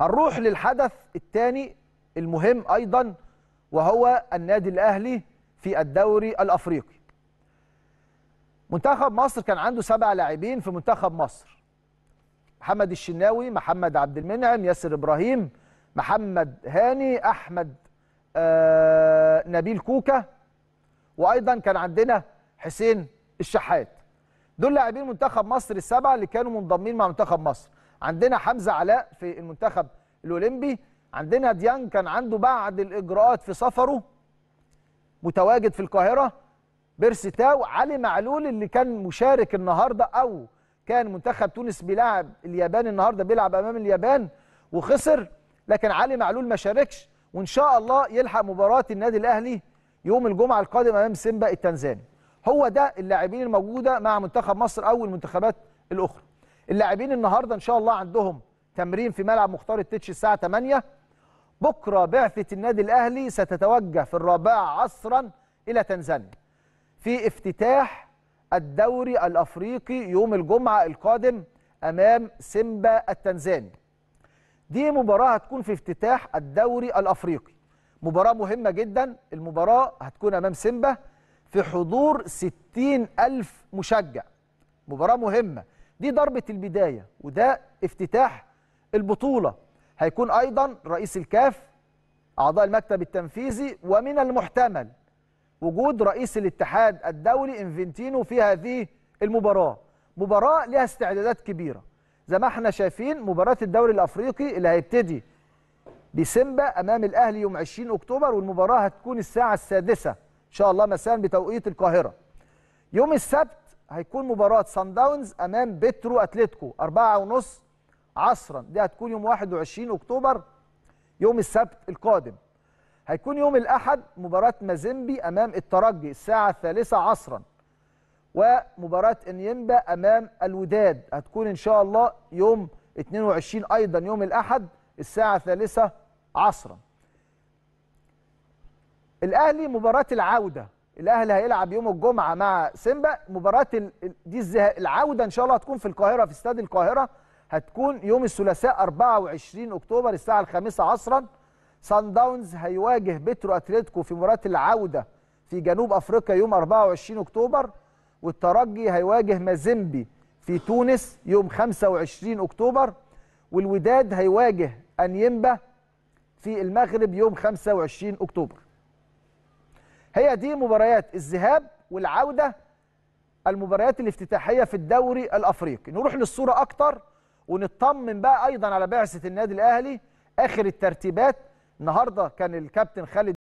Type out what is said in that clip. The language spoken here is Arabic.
هنروح للحدث الثاني المهم أيضا وهو النادي الأهلي في الدوري الأفريقي منتخب مصر كان عنده سبع لاعبين في منتخب مصر محمد الشناوي محمد عبد المنعم ياسر إبراهيم محمد هاني أحمد آه نبيل كوكا وأيضا كان عندنا حسين الشحات دول لاعبين منتخب مصر السبعه اللي كانوا منضمين مع منتخب مصر عندنا حمزه علاء في المنتخب الاولمبي عندنا ديان كان عنده بعد الاجراءات في سفره متواجد في القاهره بيرسي تاو علي معلول اللي كان مشارك النهارده او كان منتخب تونس بيلعب اليابان النهارده بيلعب امام اليابان وخسر لكن علي معلول ما شاركش وان شاء الله يلحق مباراه النادي الاهلي يوم الجمعه القادم امام سيمبا التنزاني هو ده اللاعبين الموجوده مع منتخب مصر او المنتخبات الاخرى اللاعبين النهارده ان شاء الله عندهم تمرين في ملعب مختار التتش الساعه 8 بكره بعثه النادي الاهلي ستتوجه في الرابعه عصرا الى تنزانيا في افتتاح الدوري الافريقي يوم الجمعه القادم امام سيمبا التنزاني دي مباراه هتكون في افتتاح الدوري الافريقي مباراه مهمه جدا المباراه هتكون امام سيمبا في حضور ستين ألف مشجع مباراه مهمه دي ضربة البداية وده افتتاح البطولة هيكون أيضا رئيس الكاف أعضاء المكتب التنفيذي ومن المحتمل وجود رئيس الاتحاد الدولي انفنتينو في هذه المباراة مباراة لها استعدادات كبيرة زي ما احنا شايفين مباراة الدوري الأفريقي اللي هيبتدي بسيمبا أمام الأهلي يوم 20 أكتوبر والمباراة هتكون الساعة السادسة إن شاء الله مساء بتوقيت القاهرة يوم السبت هيكون مباراه سان داونز امام بترو اتلتيكو أربعة ونص عصرا دي هتكون يوم 21 اكتوبر يوم السبت القادم هيكون يوم الاحد مباراه مازيمبي امام الترجي الساعه الثالثه عصرا ومباراه انيمبا امام الوداد هتكون ان شاء الله يوم 22 ايضا يوم الاحد الساعه الثالثه عصرا الاهلي مباراه العوده الاهلي هيلعب يوم الجمعه مع سيمبا مباراه دي العوده ان شاء الله هتكون في القاهره في استاد القاهره هتكون يوم الثلاثاء 24 اكتوبر الساعه الخامسة عصرا سان داونز هيواجه بترو اتلتيكو في مباراه العوده في جنوب افريقيا يوم 24 اكتوبر والترجي هيواجه مازيمبي في تونس يوم 25 اكتوبر والوداد هيواجه انيمبا في المغرب يوم 25 اكتوبر هي دي مباريات الذهاب والعودة المباريات الافتتاحية في الدوري الأفريقي نروح للصورة أكتر ونطمن بقى أيضا على بعثة النادي الأهلي آخر الترتيبات النهاردة كان الكابتن خالد